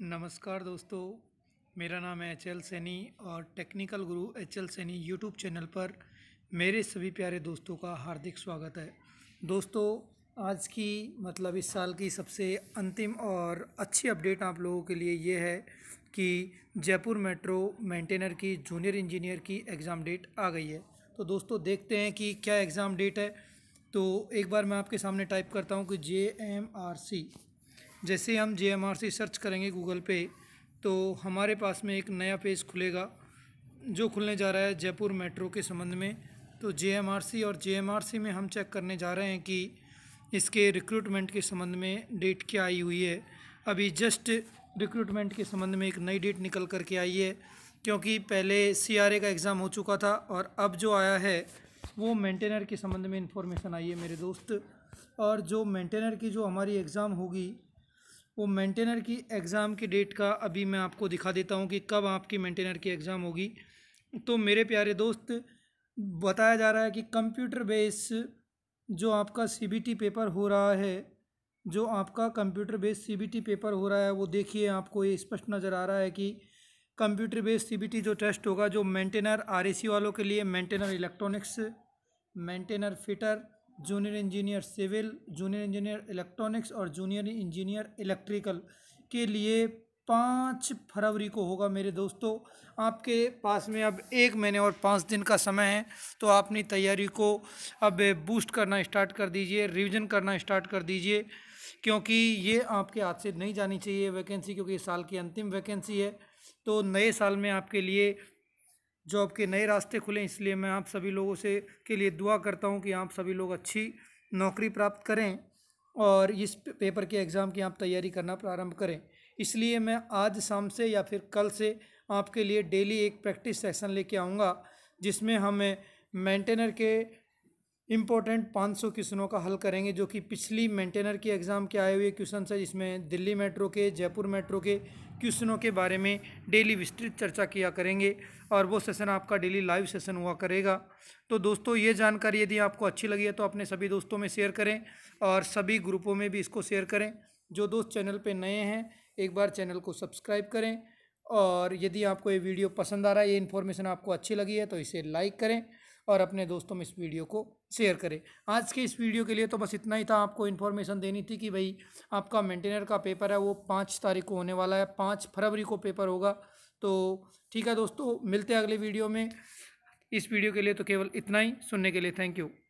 नमस्कार दोस्तों मेरा नाम है एच एल सैनी और technical Guru H L Saini YouTube channel पर मेरे सभी प्यारे दोस्तों का हार्दिक स्वागत है दोस्तों आज की मतलब इस साल की सबसे अंतिम और अच्छी अपडेट आप लोगों के लिए ये है कि जयपुर मेट्रो मेंटेनर की जूनियर इंजीनियर की एग्ज़ाम डेट आ गई है तो दोस्तों देखते हैं कि क्या एग्ज़ाम डेट है तो एक बार मैं आपके सामने टाइप करता हूँ कि जे एम आर सी जैसे हम J M R C search करेंगे गूगल पे तो हमारे पास में एक नया पेज खुलेगा जो खुलने जा रहा है जयपुर मेट्रो के संबंध में तो जे एम आर सी और जे एम आर सी में हम चेक करने जा रहे हैं कि इसके रिक्रूटमेंट के संबंध में डेट क्या आई हुई है अभी जस्ट रिक्रूटमेंट के संबंध में एक नई डेट निकल कर के आई है क्योंकि पहले सी आर ए का एग्ज़ाम हो चुका था और अब जो आया है वो मेंटेनर के संबंध में इंफॉर्मेशन आई है मेरे दोस्त और जो मेंटेनर की जो हमारी एग्ज़ाम होगी वो मेंटेनर की एग्ज़ाम के डेट का अभी मैं आपको दिखा देता हूँ कि कब आपकी मेंटेनर की एग्ज़ाम होगी तो मेरे प्यारे दोस्त बताया जा रहा है कि कंप्यूटर बेस जो आपका सीबीटी पेपर हो रहा है जो आपका कंप्यूटर बेस सीबीटी पेपर हो रहा है वो देखिए आपको ये स्पष्ट नज़र आ रहा है कि कंप्यूटर बेस सी जो टेस्ट होगा जो मैंटेनर आर वालों के लिए maintainer electronics maintainer fitter junior engineer civil junior engineer electronics और जूनियर इंजीनियर इलेक्ट्रिकल के लिए पाँच फरवरी को होगा मेरे दोस्तों आपके पास में अब एक महीने और पाँच दिन का समय है तो आप अपनी तैयारी को अब बूस्ट करना स्टार्ट कर दीजिए रिवीजन करना स्टार्ट कर दीजिए क्योंकि ये आपके हाथ से नहीं जानी चाहिए वैकेंसी क्योंकि इस साल की अंतिम वैकेंसी है तो नए साल में आपके लिए जॉब के नए रास्ते खुलें इसलिए मैं आप सभी लोगों से के लिए दुआ करता हूँ कि आप सभी लोग अच्छी नौकरी प्राप्त करें और इस पेपर के एग्ज़ाम की आप तैयारी करना प्रारंभ करें इसलिए मैं आज शाम से या फिर कल से आपके लिए डेली एक प्रैक्टिस सेशन लेके आऊँगा जिसमें हमें मेंटेनर के इम्पोर्टेंट 500 क्वेश्चनों का हल करेंगे जो कि पिछली मेंटेनर के एग्ज़ाम के आए हुए क्वेश्चन है जिसमें दिल्ली मेट्रो के जयपुर मेट्रो के क्वेश्चनों के बारे में डेली विस्तृत चर्चा किया करेंगे और वो सेशन आपका डेली लाइव सेशन हुआ करेगा तो दोस्तों ये जानकारी यदि आपको अच्छी लगी है तो अपने सभी दोस्तों में शेयर करें और सभी ग्रुपों में भी इसको शेयर करें जो दोस्त चैनल पर नए हैं एक बार चैनल को सब्सक्राइब करें और यदि आपको ये वीडियो पसंद आ रहा है ये इन्फॉर्मेशन आपको अच्छी लगी है तो इसे लाइक करें और अपने दोस्तों में इस वीडियो को शेयर करें आज के इस वीडियो के लिए तो बस इतना ही था आपको इन्फॉर्मेशन देनी थी कि भाई आपका मेंटेनर का पेपर है वो पाँच तारीख को होने वाला है पाँच फरवरी को पेपर होगा तो ठीक है दोस्तों मिलते हैं अगले वीडियो में इस वीडियो के लिए तो केवल इतना ही सुनने के लिए थैंक यू